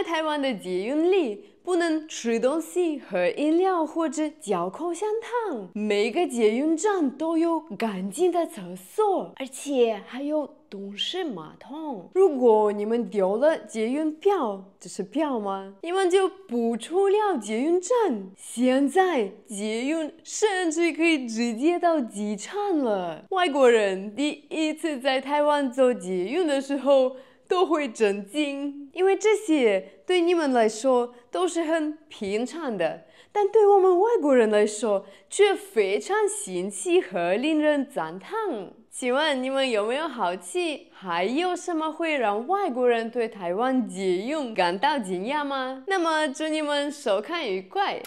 在台湾的捷运里不能吃东西、喝饮料或者嚼口香糖。每个捷运站都有干净的厕所，而且还有蹲式马桶。如果你们丢了捷运票，这是票吗？你们就不出了捷运站。现在捷运甚至可以直接到机场了。外国人第一次在台湾坐捷运的时候都会震惊。因为这些对你们来说都是很平常的，但对我们外国人来说却非常新奇和令人赞叹。请问你们有没有好奇还有什么会让外国人对台湾借用感到惊讶吗？那么祝你们收看愉快。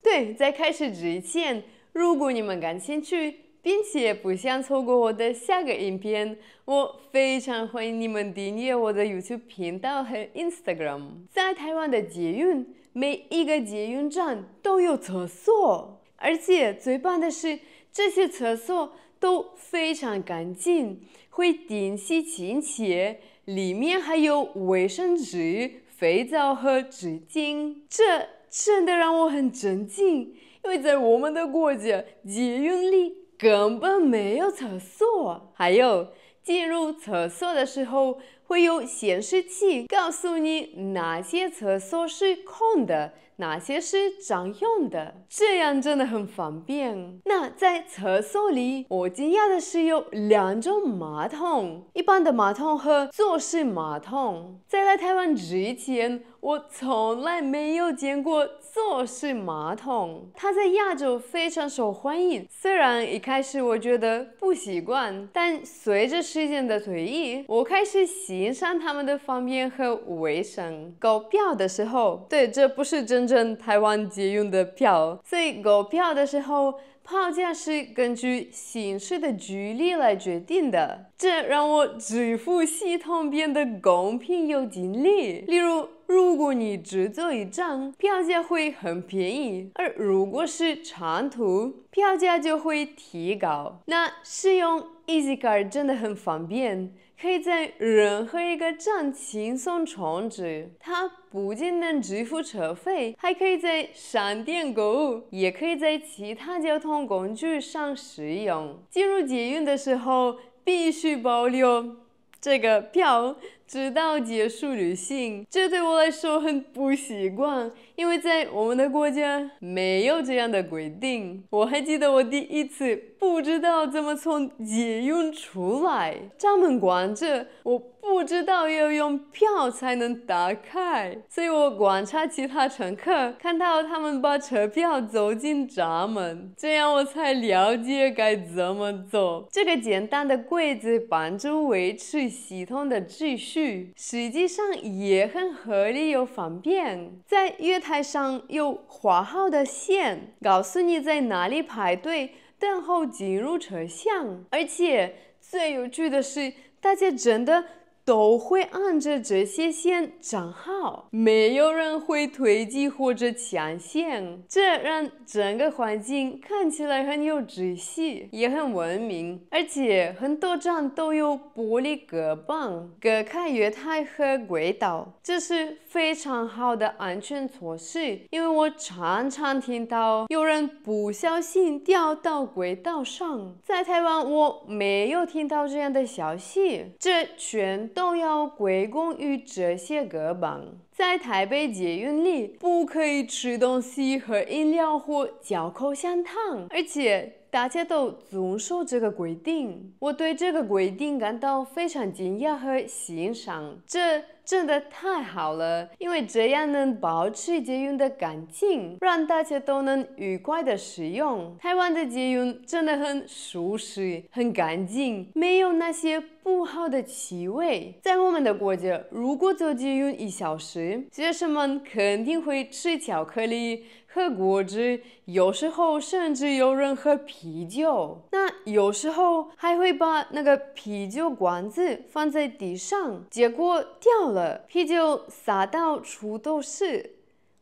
对，在开始之前，如果你们感兴趣。并且不想错过我的下个影片，我非常欢迎你们订阅我的 YouTube 频道和 Instagram。在台湾的捷运，每一个捷运站都有厕所，而且最棒的是，这些厕所都非常干净，会定期清洁，里面还有卫生纸、肥皂和纸巾。这真的让我很震惊，因为在我们的国家，捷运里。根本没有厕所，还有进入厕所的时候会有显示器告诉你哪些厕所是空的。哪些是常用的？这样真的很方便。那在厕所里，我惊讶的是有两种马桶：一般的马桶和坐式马桶。在来台湾之前，我从来没有见过坐式马桶。它在亚洲非常受欢迎。虽然一开始我觉得不习惯，但随着时间的推移，我开始欣赏它们的方便和卫生。搞票的时候，对，这不是真。证台湾捷用的票，所以购票的时候票价是根据行驶的距离来决定的。这让我支付系统变得公平又便利。例如，如果你只坐一站，票价会很便宜；而如果是长途，票价就会提高。那使用 EasyCard 真的很方便。可以在任何一个站轻松充值，它不仅能支付车费，还可以在商店购物，也可以在其他交通工具上使用。进入捷运的时候，必须保留这个票。直到结束旅行，这对我来说很不习惯，因为在我们的国家没有这样的规定。我还记得我第一次不知道怎么从捷运出来，闸门关着，我不知道要用票才能打开，所以我观察其他乘客，看到他们把车票走进闸门，这样我才了解该怎么走。这个简单的柜子帮助维持系统的秩序。实际上也很合理又方便，在月台上有画好的线，告诉你在哪里排队等候进入车厢。而且最有趣的是，大家真的。都会按着这些线站好，没有人会推挤或者抢线，这让整个环境看起来很有秩序，也很文明。而且很多站都有玻璃隔板隔开月台和轨道，这是非常好的安全措施。因为我常常听到有人不小心掉到轨道上，在台湾我没有听到这样的消息，这全。都要归功于这些个帮。在台北捷运里，不可以吃东西和饮料或嚼口香糖，而且大家都遵守这个规定。我对这个规定感到非常惊讶和欣赏。这。真的太好了，因为这样能保持捷运的干净，让大家都能愉快的使用。台湾的捷运真的很舒适、很干净，没有那些不好的气味。在我们的国家，如果坐捷运一小时，学生们肯定会吃巧克力、喝果汁，有时候甚至有人喝啤酒，那有时候还会把那个啤酒罐子放在地上，结果掉。啤酒洒到处都是，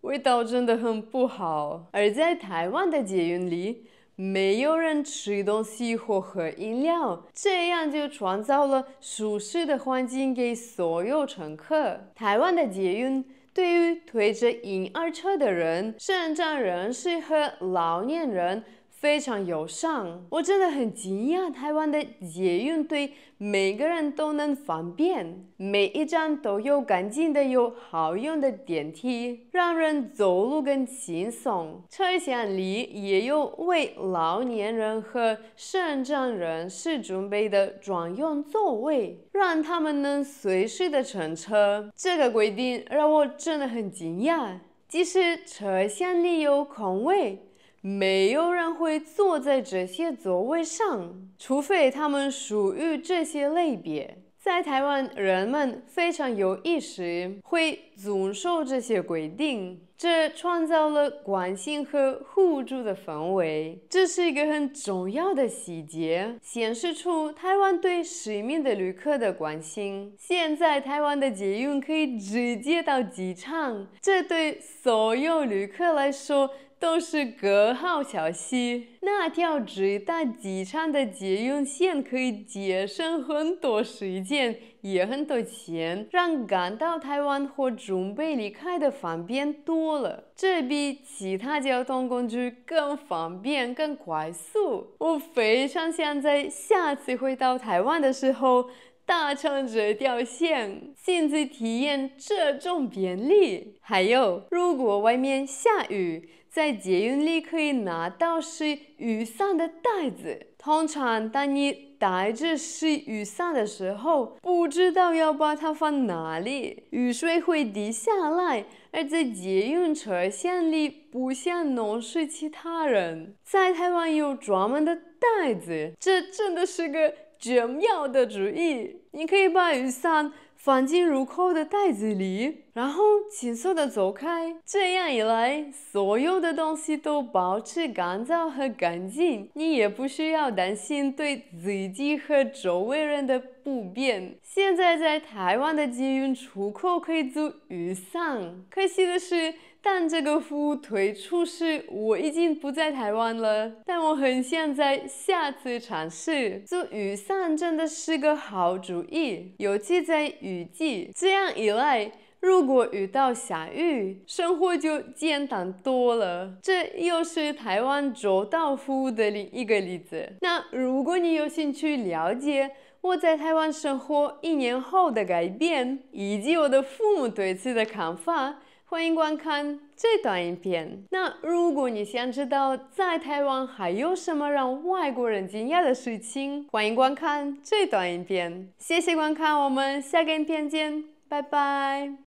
味道真的很不好。而在台湾的捷运里，没有人吃东西或喝饮料，这样就创造了舒适的环境给所有乘客。台湾的捷运对于推着婴儿车的人、身障人士和老年人。非常友善，我真的很惊讶台湾的捷运对每个人都能方便，每一站都有干净的、有好用的电梯，让人走路更轻松。车厢里也有为老年人和身障人士准备的专用座位，让他们能随时的乘车。这个规定让我真的很惊讶，即使车厢里有空位。没有人会坐在这些座位上，除非他们属于这些类别。在台湾，人们非常有意识，会遵守这些规定，这创造了关心和互助的氛围。这是一个很重要的细节，显示出台湾对市民的旅客的关心。现在，台湾的捷运可以直接到机场，这对所有旅客来说。都是隔号小溪，那条直达机场的捷运线可以节省很多时间，也很多钱，让赶到台湾或准备离开的方便多了。这比其他交通工具更方便、更快速。我非常想在下次回到台湾的时候搭乘这条线，亲自体验这种便利。还有，如果外面下雨，在捷运里可以拿到是雨伞的袋子。通常当你带着洗雨伞的时候，不知道要把它放哪里，雨水会滴下来。而在捷运车厢里，不想弄湿其他人，在台湾有专门的袋子，这真的是个绝妙的主意。你可以把雨伞。放进入口的袋子里，然后轻松地走开。这样一来，所有的东西都保持干燥和干净，你也不需要担心对自己和周围人的。不变。现在在台湾的捷运出口可以租雨伞，可惜的是，当这个服务推出时，我已经不在台湾了。但我很想在下次尝试租雨伞，真的是个好主意，尤其在雨季。这样一来，如果遇到下雨，生活就简单多了。这又是台湾周到服务的另一个例子。那如果你有兴趣了解，我在台湾生活一年后的改变，以及我的父母对此的看法，欢迎观看这段影片。那如果你想知道在台湾还有什么让外国人惊讶的事情，欢迎观看这段影片。谢谢观看，我们下个影片见，拜拜。